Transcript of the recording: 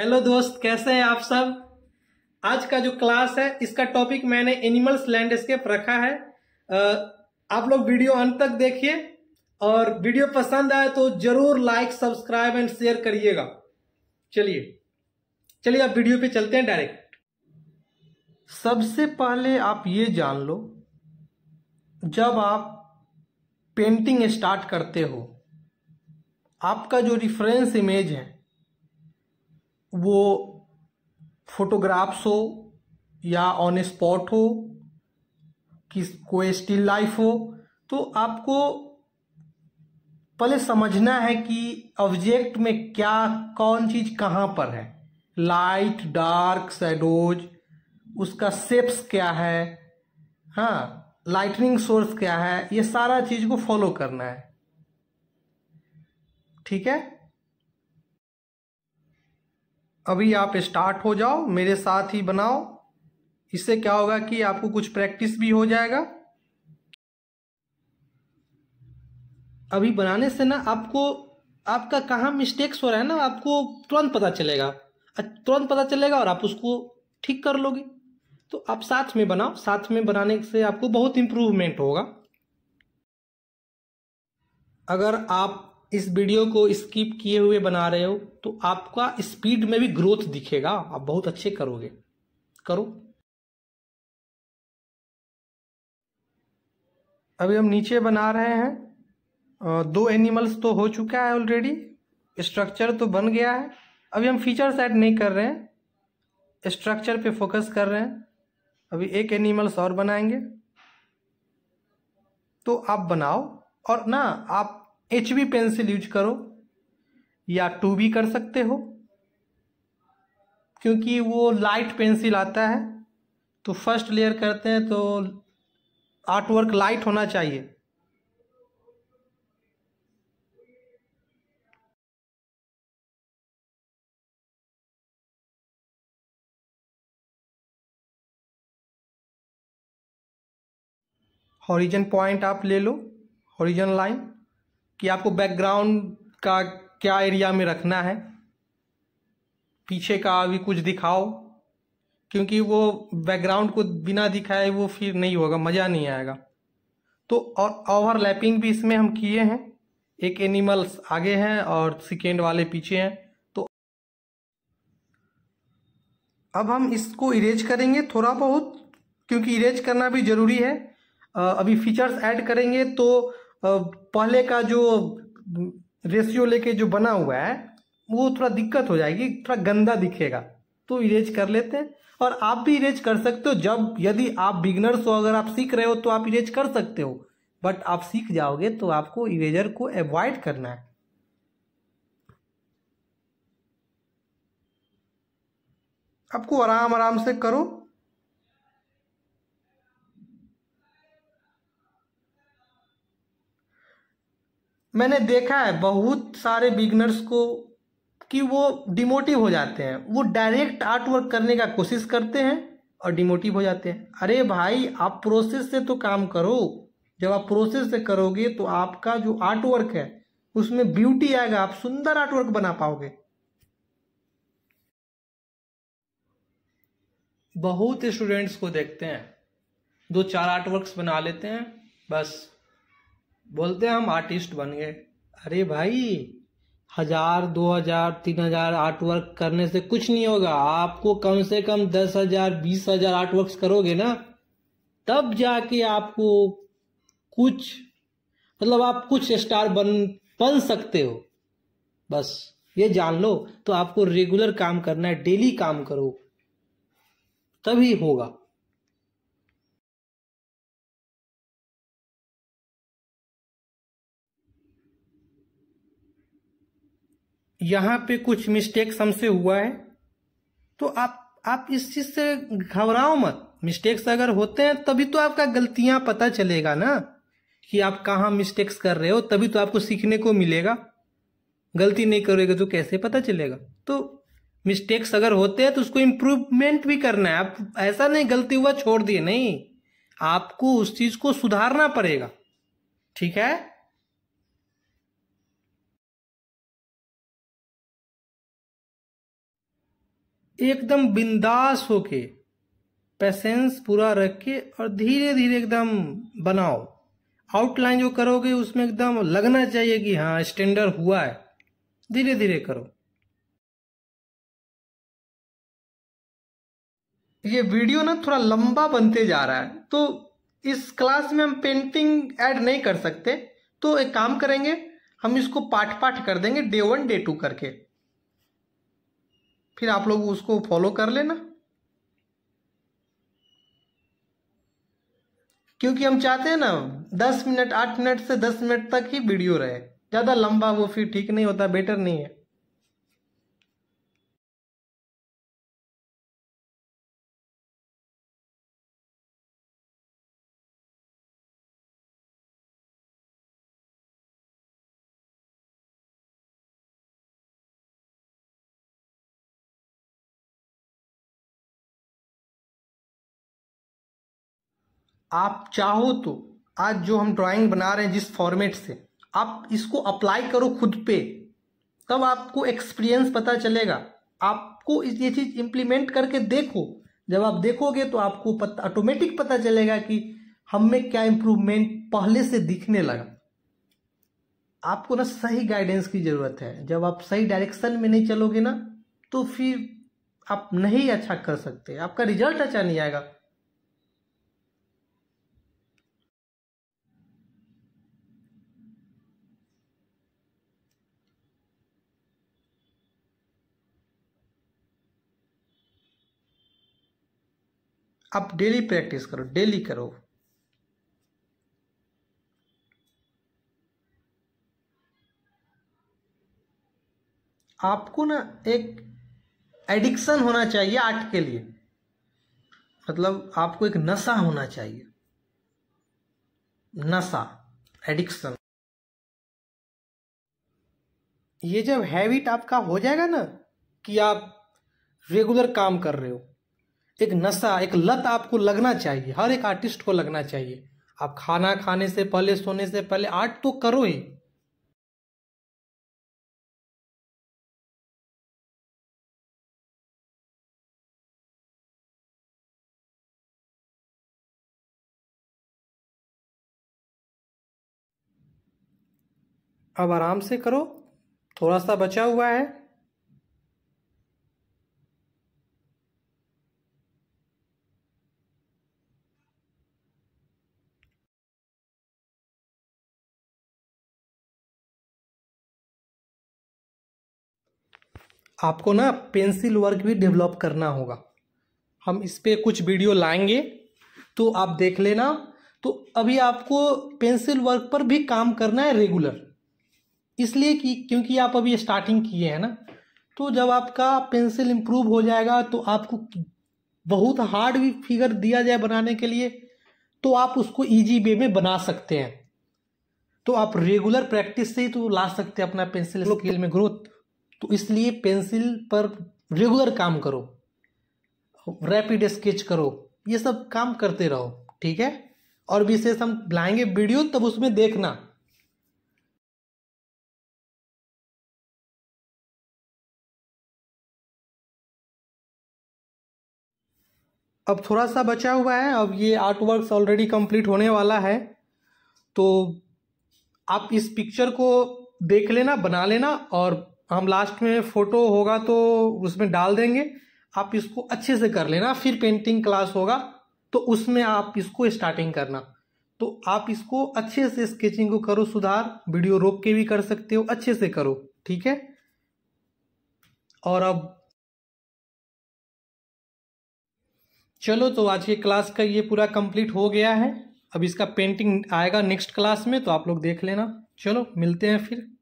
hello दोस्त कैसे हैं आप सब आज का जो क्लास है इसका टॉपिक मैंने एनिमल्स लैंडस्केप रखा है आप लोग वीडियो अंत तक देखिए और वीडियो पसंद आए तो जरूर लाइक सब्सक्राइब एंड शेयर करिएगा चलिए चलिए आप वीडियो पे चलते हैं डायरेक्ट सबसे पहले आप ये जान लो जब आप पेंटिंग स्टार्ट करते हो आपका जो रिफरेंस इमेज है वो फोटोग्राफ्स हो या ऑन स्पॉट हो किस कोई स्टिल लाइफ हो तो आपको पहले समझना है कि ऑब्जेक्ट में क्या कौन चीज़ कहाँ पर है लाइट डार्क शेडोज उसका सेप्स क्या है हाँ लाइटनिंग सोर्स क्या है ये सारा चीज़ को फॉलो करना है ठीक है अभी आप स्टार्ट हो जाओ मेरे साथ ही बनाओ इससे क्या होगा कि आपको कुछ प्रैक्टिस भी हो जाएगा अभी बनाने से ना आपको आपका कहाँ मिस्टेक्स हो रहा है ना आपको तुरंत पता चलेगा तुरंत पता चलेगा और आप उसको ठीक कर लोगे तो आप साथ में बनाओ साथ में बनाने से आपको बहुत इम्प्रूवमेंट होगा अगर आप इस वीडियो को स्किप किए हुए बना रहे हो तो आपका स्पीड में भी ग्रोथ दिखेगा आप बहुत अच्छे करोगे करो अभी हम नीचे बना रहे हैं दो एनिमल्स तो हो चुका है ऑलरेडी स्ट्रक्चर तो बन गया है अभी हम फीचर्स ऐड नहीं कर रहे हैं स्ट्रक्चर पे फोकस कर रहे हैं अभी एक एनिमल्स और बनाएंगे तो आप बनाओ और ना आप एच बी पेंसिल यूज करो या टू बी कर सकते हो क्योंकि वो लाइट पेंसिल आता है तो फर्स्ट लेयर करते हैं तो आर्ट वर्क लाइट होना चाहिए ऑरिजन पॉइंट आप ले लो ऑरिजन लाइन कि आपको बैकग्राउंड का क्या एरिया में रखना है पीछे का भी कुछ दिखाओ क्योंकि वो बैकग्राउंड को बिना दिखाए वो फिर नहीं होगा मज़ा नहीं आएगा तो और ओवरलैपिंग भी इसमें हम किए हैं एक एनिमल्स आगे हैं और सेकेंड वाले पीछे हैं तो अब हम इसको इरेज करेंगे थोड़ा बहुत क्योंकि इरेज करना भी ज़रूरी है अभी फीचर्स ऐड करेंगे तो पहले का जो रेशियो लेके जो बना हुआ है वो थोड़ा दिक्कत हो जाएगी थोड़ा गंदा दिखेगा तो इरेज कर लेते हैं और आप भी इरेज कर सकते हो जब यदि आप बिगनर्स हो अगर आप सीख रहे हो तो आप इरेज कर सकते हो बट आप सीख जाओगे तो आपको इरेजर को अवॉइड करना है आपको आराम आराम से करो मैंने देखा है बहुत सारे बिगनर्स को कि वो डिमोटिव हो जाते हैं वो डायरेक्ट आर्ट वर्क करने का कोशिश करते हैं और डिमोटिव हो जाते हैं अरे भाई आप प्रोसेस से तो काम करो जब आप प्रोसेस से करोगे तो आपका जो आर्ट वर्क है उसमें ब्यूटी आएगा आप सुंदर आर्ट वर्क बना पाओगे बहुत स्टूडेंट्स को देखते हैं दो चार आर्ट बना लेते हैं बस बोलते हैं हम आर्टिस्ट बन गए अरे भाई हजार दो हजार तीन हजार आर्ट वर्क करने से कुछ नहीं होगा आपको कम से कम दस हजार बीस हजार आर्ट वर्क करोगे ना तब जाके आपको कुछ मतलब आप कुछ स्टार बन बन सकते हो बस ये जान लो तो आपको रेगुलर काम करना है डेली काम करो तभी होगा यहाँ पे कुछ मिस्टेक्स हमसे हुआ है तो आप आप इस चीज से घबराओ मत मिस्टेक्स अगर होते हैं तभी तो आपका गलतियां पता चलेगा ना कि आप कहाँ मिस्टेक्स कर रहे हो तभी तो आपको सीखने को मिलेगा गलती नहीं करोगे तो कैसे पता चलेगा तो मिस्टेक्स अगर होते हैं तो उसको इम्प्रूवमेंट भी करना है आप ऐसा नहीं गलती हुआ छोड़ दिए नहीं आपको उस चीज को सुधारना पड़ेगा ठीक है एकदम बिंदास होके पैसेंस पूरा रख के और धीरे धीरे एकदम बनाओ आउटलाइन जो करोगे उसमें एकदम लगना चाहिए कि हाँ स्टैंडर्ड हुआ है धीरे धीरे करो ये वीडियो ना थोड़ा लंबा बनते जा रहा है तो इस क्लास में हम पेंटिंग ऐड नहीं कर सकते तो एक काम करेंगे हम इसको पाठ पाठ कर देंगे डे वन डे टू करके फिर आप लोग उसको फॉलो कर लेना क्योंकि हम चाहते हैं ना दस मिनट आठ मिनट से दस मिनट तक ही वीडियो रहे ज़्यादा लंबा वो फिर ठीक नहीं होता बेटर नहीं है आप चाहो तो आज जो हम ड्राइंग बना रहे हैं जिस फॉर्मेट से आप इसको अप्लाई करो खुद पे तब आपको एक्सपीरियंस पता चलेगा आपको ये चीज़ इम्प्लीमेंट करके देखो जब आप देखोगे तो आपको पता ऑटोमेटिक पता चलेगा कि हम में क्या इम्प्रूवमेंट पहले से दिखने लगा आपको ना सही गाइडेंस की ज़रूरत है जब आप सही डायरेक्शन में नहीं चलोगे ना तो फिर आप नहीं अच्छा कर सकते आपका रिजल्ट अच्छा नहीं आएगा आप डेली प्रैक्टिस करो डेली करो आपको ना एक एडिक्शन होना चाहिए आर्ट के लिए मतलब आपको एक नशा होना चाहिए नशा एडिक्शन ये जब हैबिट आपका हो जाएगा ना कि आप रेगुलर काम कर रहे हो एक नशा एक लत आपको लगना चाहिए हर एक आर्टिस्ट को लगना चाहिए आप खाना खाने से पहले सोने से पहले आर्ट तो करो ही अब आराम से करो थोड़ा सा बचा हुआ है आपको ना पेंसिल वर्क भी डेवलप करना होगा हम इस पर कुछ वीडियो लाएंगे तो आप देख लेना तो अभी आपको पेंसिल वर्क पर भी काम करना है रेगुलर इसलिए कि क्योंकि आप अभी स्टार्टिंग किए हैं ना तो जब आपका पेंसिल इम्प्रूव हो जाएगा तो आपको बहुत हार्ड भी फिगर दिया जाए बनाने के लिए तो आप उसको इजी वे में बना सकते हैं तो आप रेगुलर प्रैक्टिस से ही तो ला सकते हैं अपना पेंसिल स्किल में ग्रोथ तो इसलिए पेंसिल पर रेगुलर काम करो रैपिड स्केच करो ये सब काम करते रहो ठीक है और विशेष हम लाएंगे वीडियो तब उसमें देखना अब थोड़ा सा बचा हुआ है अब ये आर्ट वर्क ऑलरेडी कंप्लीट होने वाला है तो आप इस पिक्चर को देख लेना बना लेना और हम लास्ट में फ़ोटो होगा तो उसमें डाल देंगे आप इसको अच्छे से कर लेना फिर पेंटिंग क्लास होगा तो उसमें आप इसको स्टार्टिंग करना तो आप इसको अच्छे से स्केचिंग को करो सुधार वीडियो रोक के भी कर सकते हो अच्छे से करो ठीक है और अब चलो तो आज के क्लास का ये पूरा कंप्लीट हो गया है अब इसका पेंटिंग आएगा नेक्स्ट क्लास में तो आप लोग देख लेना चलो मिलते हैं फिर